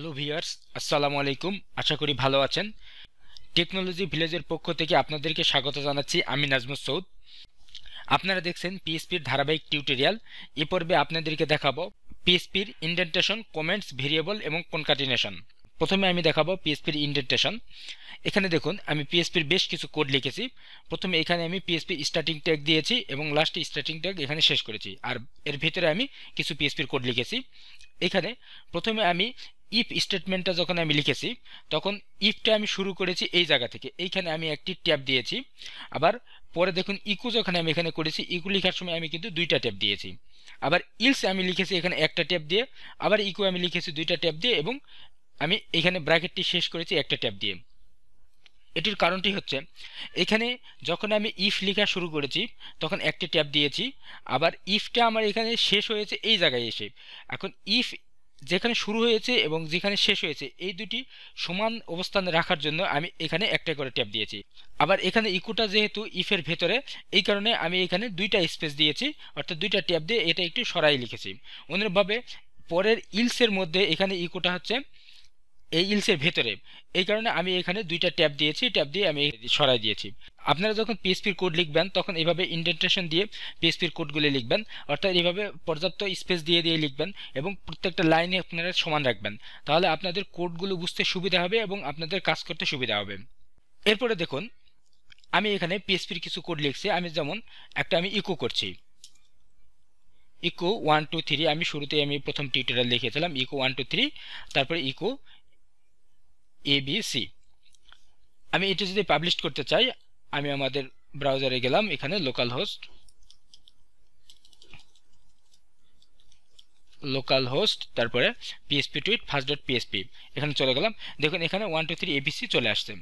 hello viewers আসসালামু আলাইকুম আশা করি ভালো আছেন টেকনোলজি ভিলেজের পক্ষ থেকে আপনাদেরকে স্বাগত জানাচ্ছি আমি নাজমুল সৌদ আপনারা দেখছেন পিএসপির ধারাবাহিক টিউটোরিয়াল এ পর্বে আপনাদেরকে দেখাবো পিএসপির ইন্ডেন্টেশন কমেন্টস ভেরিয়েবল এবং কনকাটিনেশন প্রথমে আমি দেখাবো পিএসপির ইন্ডেন্টেশন এখানে দেখুন আমি পিএসপির বেশ কিছু কোড লিখেছি প্রথমে এখানে আমি পিএসপির স্টার্টিং ট্যাগ দিয়েছি এবং লাস্ট স্টার্টিং ট্যাগ এখানে শেষ করেছি আর এর ভিতরে আমি কিছু পিএসপির কোড লিখেছি এখানে প্রথমে আমি ইফ স্টেটমেন্টটা যখন আমি লিখেছি তখন ইফটা আমি শুরু করেছি এই জায়গা থেকে এইখানে আমি একটি ট্যাব দিয়েছি আবার পরে দেখুন ইকু যখন আমি এখানে করেছি ইকু লেখার সময় আমি কিন্তু দুইটা ট্যাব দিয়েছি আবার ইলস আমি লিখেছি এখানে একটা ট্যাব দিয়ে আবার ইকু আমি লিখেছি দুইটা ট্যাব দিয়ে এবং আমি এখানে ব্র্যাকেটটি শেষ করেছি একটা ট্যাব দিয়ে এটির কারণটি হচ্ছে এখানে যখন আমি ইফ লেখা শুরু করেছি তখন একটি ট্যাব দিয়েছি আবার ইফটা আমার এখানে শেষ হয়েছে এই জায়গায় এসে এখন ইফ যেখানে শুরু হয়েছে এবং যেখানে শেষ হয়েছে এই দুটি সমান অবস্থানে রাখার জন্য আমি এখানে একটা করে ট্যাপ দিয়েছি আবার এখানে ইকোটা যেহেতু ইফের ভেতরে এই কারণে আমি এখানে দুইটা স্পেস দিয়েছি অর্থাৎ দুইটা ট্যাপ দিয়ে এটা একটু সরাই লিখেছি অন্যভাবে পরের ইলসের মধ্যে এখানে ইকোটা হচ্ছে এই ইলসের ভেতরে এই কারণে আমি এখানে দুইটা ট্যাব দিয়েছি ট্যাব দিয়ে আমি সরাই দিয়েছি আপনারা যখন পিএসপির কোড লিখবেন তখন এভাবে ইন্ডেন্টেশন দিয়ে পিএসপির কোডগুলি লিখবেন অর্থাৎ এভাবে পর্যাপ্ত স্পেস দিয়ে দিয়ে লিখবেন এবং প্রত্যেকটা লাইনে আপনারা সমান রাখবেন তাহলে আপনাদের কোডগুলো বুঝতে সুবিধা হবে এবং আপনাদের কাজ করতে সুবিধা হবে এরপরে দেখুন আমি এখানে পিএসপির কিছু কোড লিখছি আমি যেমন একটা আমি ইকো করছি ইকো ওয়ান টু থ্রি আমি শুরুতে আমি প্রথম টিউটোরিয়াল লিখেছিলাম ইকো ওয়ান টু থ্রি তারপরে ইকো এ বি সি আমি এটি যদি পাবলিশ করতে চাই আমি আমাদের ব্রাউজারে গেলাম এখানে লোকাল হোস্ট লোকাল হোস্ট তারপরে PSP tweet first dot PSP এখানে চলে গেলাম দেখুন এখানে ওয়ান টু থ্রি এবিসি চলে আসছে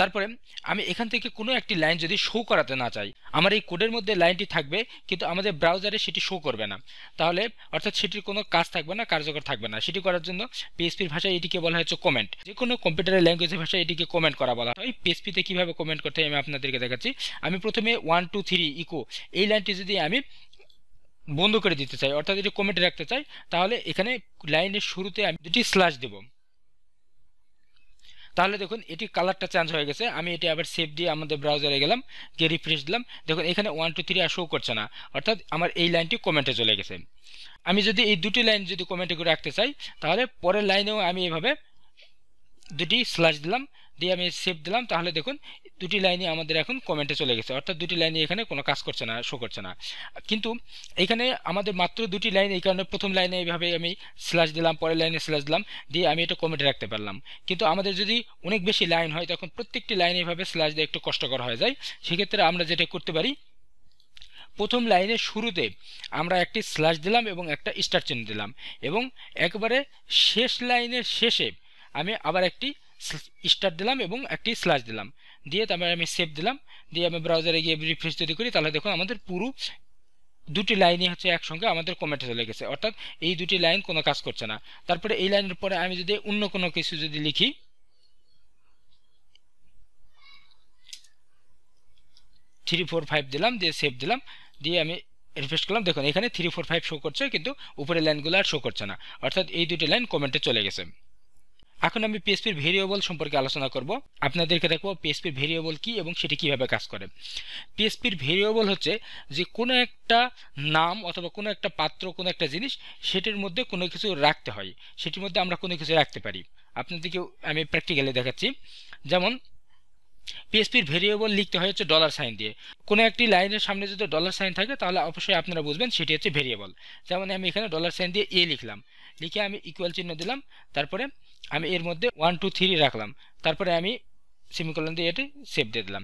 তারপরে আমি এখান থেকে কোনো একটি লাইন যদি শো করাতে না চাই আমার এই কোডের মধ্যে লাইনটি থাকবে কিন্তু আমাদের ব্রাউজারে সেটি শো করবে না তাহলে অর্থাৎ সেটির কোনো কাজ থাকবে না কার্যকর থাকবে না সেটি করার জন্য পিএসপির ভাষায় এটিকে বলা হয়েছে কমেন্ট যে কোনো কম্পিউটারের ল্যাঙ্গুয়েজের ভাষায় এটিকে কমেন্ট করা বলা হয় পিএসপিতে কীভাবে কমেন্ট করতে হয় আমি আপনাদেরকে দেখাচ্ছি আমি প্রথমে ওয়ান টু থ্রি ইকো এই লাইনটি যদি আমি বন্ধ করে দিতে চাই অর্থাৎ এটি কমেন্ট রাখতে চাই তাহলে এখানে লাইনের শুরুতে আমি দুটি স্ল্যাশ দেবো তাহলে দেখুন এটি কালারটা চেঞ্জ হয়ে গেছে আমি এটি আবার সেভ দিয়ে আমাদের ব্রাউজারে গেলাম গিয়ে রিফ্রেশ দিলাম দেখুন এখানে ওয়ান টু থ্রি আর শো করছে না অর্থাৎ আমার এই লাইনটি কমেন্টে চলে গেছে আমি যদি এই দুটি লাইন যদি কমেন্টে করে রাখতে চাই তাহলে পরের লাইনেও আমি এভাবে দুটি স্ল্যাশ দিলাম দিয়ে আমি সেভ দিলাম তাহলে দেখুন দুটি লাইনই আমাদের এখন কমেন্টে চলে গেছে অর্থাৎ দুটি লাইনই এখানে কোনো কাজ করছে না শো করছে না কিন্তু এখানে আমাদের মাত্র দুটি লাইন এই কারণে প্রথম লাইনে এইভাবে আমি স্ল্যাশ দিলাম পরের লাইনে স্ল্যাশ দিলাম দিয়ে আমি এটা কমেন্টে রাখতে পারলাম কিন্তু আমাদের যদি অনেক বেশি লাইন হয় তখন প্রত্যেকটি লাইনে এইভাবে স্ল্যাশ দিয়ে একটু কষ্টকর হয়ে যায় সেক্ষেত্রে আমরা যেটা করতে পারি প্রথম লাইনের শুরুতে আমরা একটি স্ল্যাশ দিলাম এবং একটা স্টার চিহ্ন দিলাম এবং একবারে শেষ লাইনের শেষে আমি আবার একটি স্টার দিলাম এবং একটি স্ল্যাশ দিলাম দিয়ে তারপরে আমি সেভ দিলাম দিয়ে আমি ব্রাউজারে গিয়ে রিফ্রেশ যদি করি তাহলে দেখুন আমাদের পুরো দুটি লাইনই হচ্ছে একসঙ্গে আমাদের কমেন্টে চলে গেছে অর্থাৎ এই দুটি লাইন কোনো কাজ করছে না তারপরে এই লাইনের পরে আমি যদি অন্য কোনো কিছু যদি লিখি থ্রি ফোর ফাইভ দিলাম দিয়ে সেভ দিলাম দিয়ে আমি রিফ্রেশ করলাম দেখুন এখানে থ্রি ফোর ফাইভ শো করছে কিন্তু উপরের লাইনগুলো আর শো করছে না অর্থাৎ এই দুটি লাইন কমেন্টে চলে গেছে এখন আমি পিএসপির ভেরিয়েবল সম্পর্কে আলোচনা করব আপনাদেরকে দেখব পিএসপির ভেরিয়েবল কি এবং সেটি কিভাবে কাজ করে পিএসপির ভেরিয়েবল হচ্ছে যে কোনো একটা নাম অথবা কোনো একটা পাত্র কোনো একটা জিনিস সেটির মধ্যে কোনো কিছু রাখতে হয় সেটির মধ্যে আমরা কোনো কিছু রাখতে পারি আপনাদেরকে আমি প্র্যাকটিক্যালি দেখাচ্ছি যেমন পিএসপির ভেরিয়েবল লিখতে হয় হচ্ছে ডলার সাইন দিয়ে কোনো একটি লাইনের সামনে যদি ডলার সাইন থাকে তাহলে অবশ্যই আপনারা বুঝবেন সেটি হচ্ছে ভেরিয়েবল যেমন আমি এখানে ডলার সাইন দিয়ে এ লিখলাম লিখে আমি ইকুয়াল চিহ্ন দিলাম তারপরে আমি এর মধ্যে ওয়ান টু থ্রি রাখলাম তারপরে আমি সেমিকলন দিয়ে এটি সেভ দিয়ে দিলাম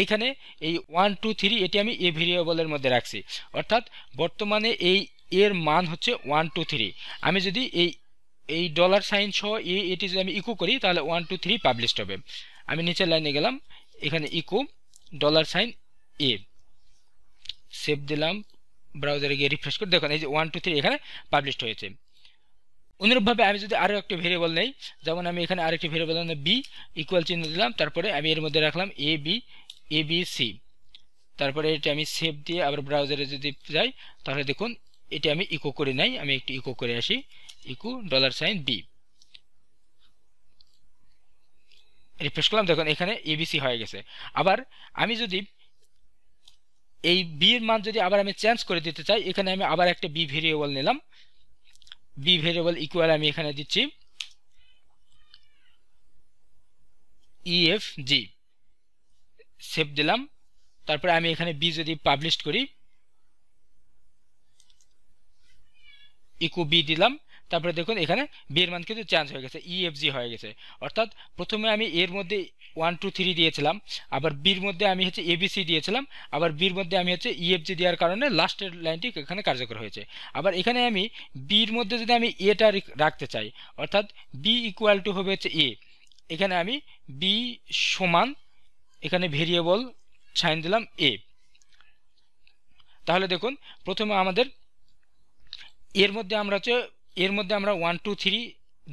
এইখানে এই ওয়ান টু থ্রি এটি আমি এ ভেরিয়েবলের মধ্যে রাখছি অর্থাৎ বর্তমানে এই এর মান হচ্ছে ওয়ান টু থ্রি আমি যদি এই এই ডলার সাইন সহ এ এটি যদি আমি ইকো করি তাহলে ওয়ান টু থ্রি পাবলিশড হবে আমি নিচের লাইনে গেলাম এখানে echo dollar sign A save দিলাম ব্রাউজারে গিয়ে রিফ্রেশ করে দেখুন এই যে ওয়ান টু থ্রি এখানে পাবলিশড হয়েছে অনুরূপভাবে আমি যদি আরও একটা ভেরিয়েবল নেই যেমন আমি এখানে আরেকটি ভেরিয়েবল বি ইকুয়াল চিহ্ন দিলাম তারপরে আমি এর মধ্যে রাখলাম A B A B C তারপরে এটি আমি সেভ দিয়ে আবার ব্রাউজারে যদি যাই তাহলে দেখুন এটি আমি ইকো করে নাই আমি একটি ইকো করে আসি echo dollar sign B refresh করলাম দেখুন এখানে এবিসি হয়ে গেছে আবার আমি যদি এই বির মান যদি আবার আমি চেঞ্জ করে দিতে চাই এখানে আমি আবার একটা বি ভেরিয়েবল নিলাম বি ভেরিয়েবল ইকুয়াল আমি এখানে দিচ্ছি ইএফ জি সেভ দিলাম তারপরে আমি এখানে বি যদি পাবলিশ করি ইকু বি দিলাম তারপরে দেখুন এখানে বিয়ের মান কিন্তু চেঞ্জ হয়ে গেছে ইএফজি e হয়ে গেছে অর্থাৎ প্রথমে আমি এর মধ্যে ওয়ান টু থ্রি দিয়েছিলাম আবার বির মধ্যে আমি হচ্ছে এবিসি দিয়েছিলাম আবার বির মধ্যে আমি হচ্ছে ইএফজি e দেওয়ার কারণে লাস্টের লাইনটি এখানে কার্যকর হয়েছে আবার এখানে আমি বির মধ্যে যদি আমি এটা রাখতে চাই অর্থাৎ বি ইকুয়াল টু হবে হচ্ছে এ এখানে আমি বি সমান এখানে ভেরিয়েবল সাইন দিলাম এ তাহলে দেখুন প্রথমে আমাদের এর মধ্যে আমরা হচ্ছে এর মধ্যে আমরা ওয়ান টু থ্রি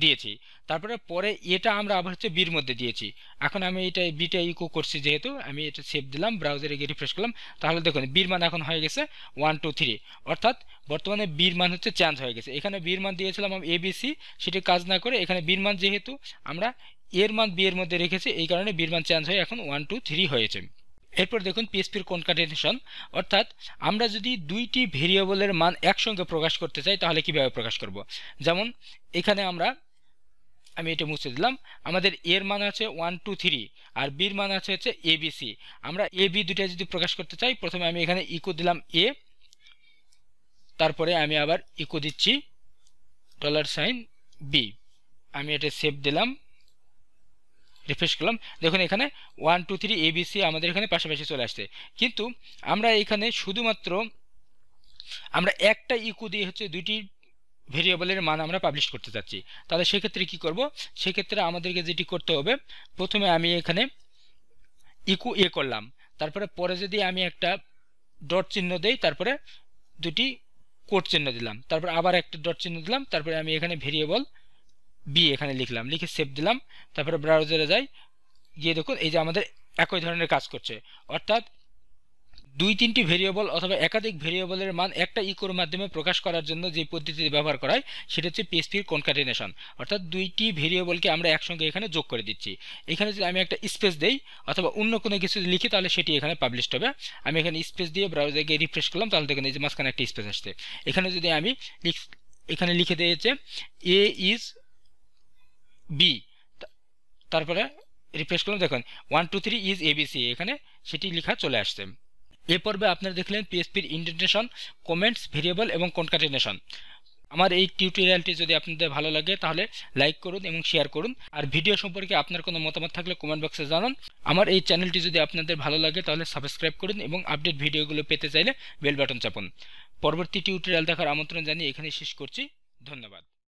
দিয়েছি তারপরে পরে এটা আমরা আবার হচ্ছে বির মধ্যে দিয়েছি এখন আমি এটা বিটা ইকো করছি যেহেতু আমি এটা সেভ দিলাম ব্রাউজারে গিয়ে রিফ্রেশ করলাম তাহলে দেখুন বির মান এখন হয়ে গেছে ওয়ান টু থ্রি অর্থাৎ বর্তমানে বির মান হচ্ছে চেঞ্জ হয়ে গেছে এখানে বির মান দিয়েছিলাম আমি এবিসি সেটি কাজ না করে এখানে বির মান যেহেতু আমরা এর মান বি এর মধ্যে রেখেছি এই কারণে বির মান চেঞ্জ হয়ে এখন ওয়ান টু থ্রি হয়েছে এরপর দেখুন পিএসপির কনকাটেনশন অর্থাৎ আমরা যদি দুইটি ভেরিয়েবলের মান একসঙ্গে প্রকাশ করতে চাই তাহলে কিভাবে প্রকাশ করব যেমন এখানে আমরা আমি এটা মুছে দিলাম আমাদের এর মান আছে ওয়ান টু থ্রি আর বির মান আছে হচ্ছে এ সি আমরা এ বি দুটা যদি প্রকাশ করতে চাই প্রথমে আমি এখানে ইকো দিলাম এ তারপরে আমি আবার ইকো দিচ্ছি ডলার সাইন বি আমি এটা সেভ দিলাম রিফ্রেশ করলাম দেখুন এখানে ওয়ান টু থ্রি এবিসি আমাদের এখানে পাশাপাশি চলে আসছে কিন্তু আমরা এখানে শুধুমাত্র আমরা একটা ইকু e দিয়ে হচ্ছে দুইটি ভেরিয়েবলের মান আমরা পাবলিশ করতে চাচ্ছি তাহলে সেক্ষেত্রে কি করব সেক্ষেত্রে আমাদেরকে যেটি করতে হবে প্রথমে আমি এখানে ইকু e এ করলাম তারপরে পরে যদি আমি একটা ডট চিহ্ন দেই তারপরে দুটি কোট চিহ্ন দিলাম তারপর আবার একটা ডট চিহ্ন দিলাম তারপরে আমি এখানে ভেরিয়েবল বি এখানে লিখলাম লিখে সেভ দিলাম তারপরে ব্রাউজারে যাই গিয়ে দেখুন এই যে আমাদের একই ধরনের কাজ করছে অর্থাৎ দুই তিনটি ভেরিয়েবল অথবা একাধিক ভেরিয়েবলের মান একটা ইকোর মাধ্যমে প্রকাশ করার জন্য যে পদ্ধতি ব্যবহার করা হয় সেটা হচ্ছে পিএসপির কনকাটিনেশন অর্থাৎ দুইটি ভেরিয়েবলকে আমরা একসঙ্গে এখানে যোগ করে দিচ্ছি এখানে যদি আমি একটা স্পেস দেই অথবা অন্য কোনো কিছু লিখি তাহলে সেটি এখানে পাবলিশ হবে আমি এখানে স্পেস দিয়ে ব্রাউজার গিয়ে রিফ্রেশ করলাম তাহলে দেখুন এই যে মাঝখানে একটা স্পেস আসছে এখানে যদি আমি এখানে লিখে দিয়েছে এ ইজ বি তারপরে রিফ্রেশ করলাম দেখুন one two three is ABC এখানে সেটি লেখা চলে আসছে এ পর্বে আপনারা দেখলেন পিএসপির ইন্টারনেশন কমেন্টস ভেরিয়েবল এবং কনকাটিনেশন আমার এই টিউটোরিয়ালটি যদি আপনাদের ভালো লাগে তাহলে লাইক করুন এবং শেয়ার করুন আর ভিডিও সম্পর্কে আপনার কোনো মতামত থাকলে কমেন্ট বক্সে জানান আমার এই চ্যানেলটি যদি আপনাদের ভালো লাগে তাহলে সাবস্ক্রাইব করুন এবং আপডেট ভিডিওগুলো পেতে চাইলে বেল বাটন চাপুন পরবর্তী টিউটোরিয়াল দেখার আমন্ত্রণ জানিয়ে এখানে শেষ করছি ধন্যবাদ